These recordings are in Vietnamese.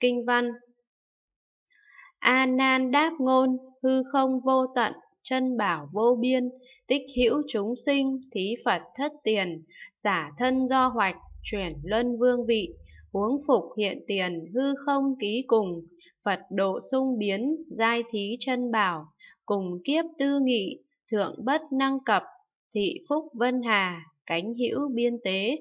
Kinh văn A nan đáp ngôn, hư không vô tận, chân bảo vô biên, tích hữu chúng sinh, thí Phật thất tiền, giả thân do hoạch, chuyển luân vương vị, huống phục hiện tiền, hư không ký cùng, Phật độ sung biến, giai thí chân bảo, cùng kiếp tư nghị, thượng bất năng cập, thị phúc vân hà, cánh hữu biên tế.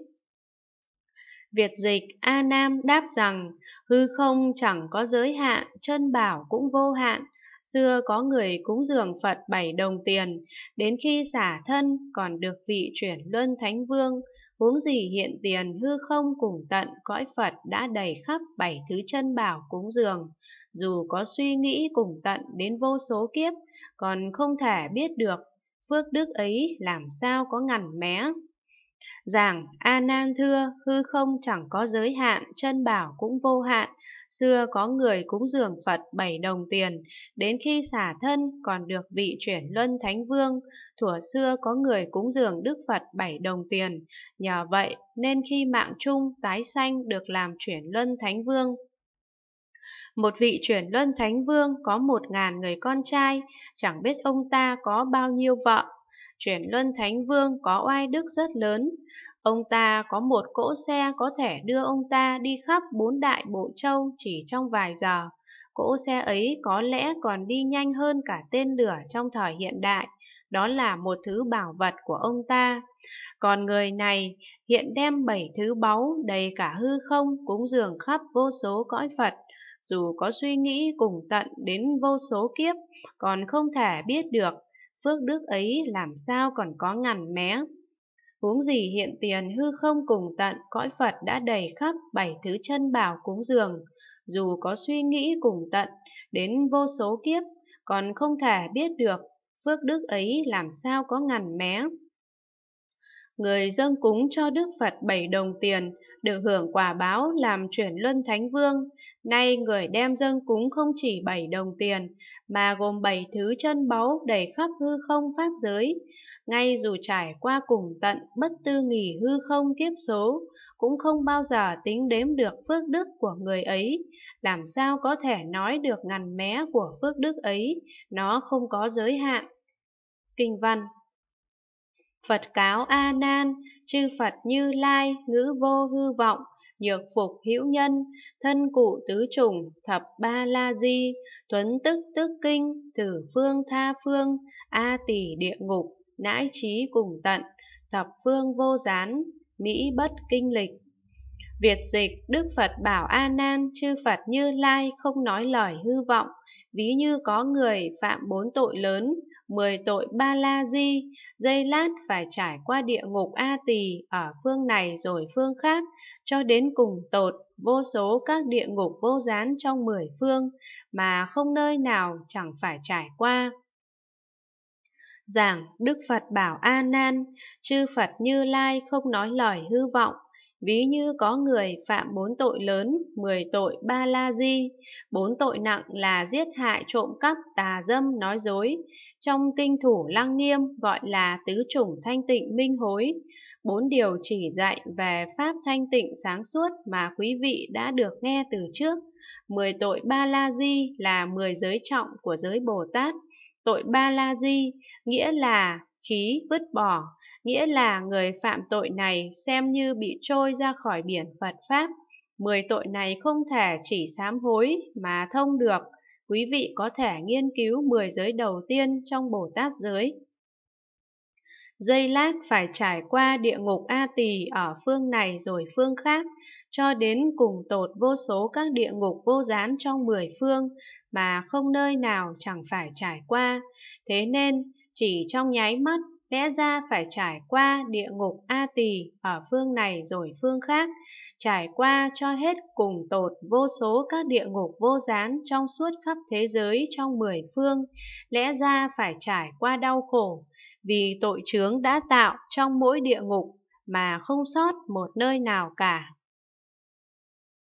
Việt dịch A Nam đáp rằng, hư không chẳng có giới hạn, chân bảo cũng vô hạn. Xưa có người cúng dường Phật bảy đồng tiền, đến khi xả thân còn được vị chuyển luân thánh vương, huống gì hiện tiền hư không cùng tận cõi Phật đã đầy khắp bảy thứ chân bảo cúng dường. Dù có suy nghĩ cùng tận đến vô số kiếp, còn không thể biết được phước đức ấy làm sao có ngằn mé. Giảng A Nan thưa, hư không chẳng có giới hạn, chân bảo cũng vô hạn. Xưa có người cúng dường Phật bảy đồng tiền, đến khi xả thân còn được vị chuyển luân thánh vương. thủa xưa có người cúng dường Đức Phật bảy đồng tiền. Nhờ vậy nên khi mạng chung tái sanh được làm chuyển luân thánh vương một vị chuyển luân thánh vương có một ngàn người con trai, chẳng biết ông ta có bao nhiêu vợ, chuyển luân thánh vương có oai đức rất lớn. Ông ta có một cỗ xe có thể đưa ông ta đi khắp bốn đại bộ châu chỉ trong vài giờ. Cỗ xe ấy có lẽ còn đi nhanh hơn cả tên lửa trong thời hiện đại, đó là một thứ bảo vật của ông ta. Còn người này hiện đem bảy thứ báu đầy cả hư không cúng dường khắp vô số cõi Phật, dù có suy nghĩ cùng tận đến vô số kiếp, còn không thể biết được phước đức ấy làm sao còn có ngàn mé. Huống gì hiện tiền hư không cùng tận, cõi Phật đã đầy khắp bảy thứ chân bảo cúng dường, dù có suy nghĩ cùng tận, đến vô số kiếp, còn không thể biết được, phước đức ấy làm sao có ngàn mé người dâng cúng cho Đức Phật bảy đồng tiền, được hưởng quả báo làm chuyển luân thánh vương. Nay người đem dâng cúng không chỉ bảy đồng tiền, mà gồm bảy thứ chân báu đầy khắp hư không pháp giới. Ngay dù trải qua cùng tận bất tư nghỉ hư không kiếp số, cũng không bao giờ tính đếm được phước đức của người ấy. Làm sao có thể nói được ngàn mé của phước đức ấy, nó không có giới hạn. Kinh văn Phật cáo A Nan, chư Phật Như Lai, ngữ vô hư vọng, nhược phục hữu nhân, thân cụ tứ chủng, thập ba la di, tuấn tức tức kinh, thử phương tha phương, a tỷ địa ngục, nãi trí cùng tận, thập phương vô gián, mỹ bất kinh lịch. Việt dịch, Đức Phật bảo A Nan chư Phật Như Lai không nói lời hư vọng, ví như có người phạm bốn tội lớn, mười tội ba la di, dây lát phải trải qua địa ngục A Tỳ ở phương này rồi phương khác, cho đến cùng tột vô số các địa ngục vô gián trong mười phương mà không nơi nào chẳng phải trải qua giảng Đức Phật bảo A Nan, chư Phật Như Lai không nói lời hư vọng, Ví như có người phạm bốn tội lớn, mười tội ba la di, bốn tội nặng là giết hại, trộm cắp, tà dâm, nói dối, trong kinh thủ lăng nghiêm gọi là tứ chủng thanh tịnh minh hối, bốn điều chỉ dạy về pháp thanh tịnh sáng suốt mà quý vị đã được nghe từ trước. Mười tội ba la di là mười giới trọng của giới Bồ Tát. Tội ba la di nghĩa là khí vứt bỏ, nghĩa là người phạm tội này xem như bị trôi ra khỏi biển Phật Pháp. Mười tội này không thể chỉ sám hối mà thông được. Quý vị có thể nghiên cứu mười giới đầu tiên trong Bồ Tát giới dây lát phải trải qua địa ngục A Tỳ ở phương này rồi phương khác, cho đến cùng tột vô số các địa ngục vô gián trong mười phương, mà không nơi nào chẳng phải trải qua. Thế nên, chỉ trong nháy mắt lẽ ra phải trải qua địa ngục A Tỳ ở phương này rồi phương khác, trải qua cho hết cùng tột vô số các địa ngục vô gián trong suốt khắp thế giới trong mười phương, lẽ ra phải trải qua đau khổ, vì tội chướng đã tạo trong mỗi địa ngục mà không sót một nơi nào cả.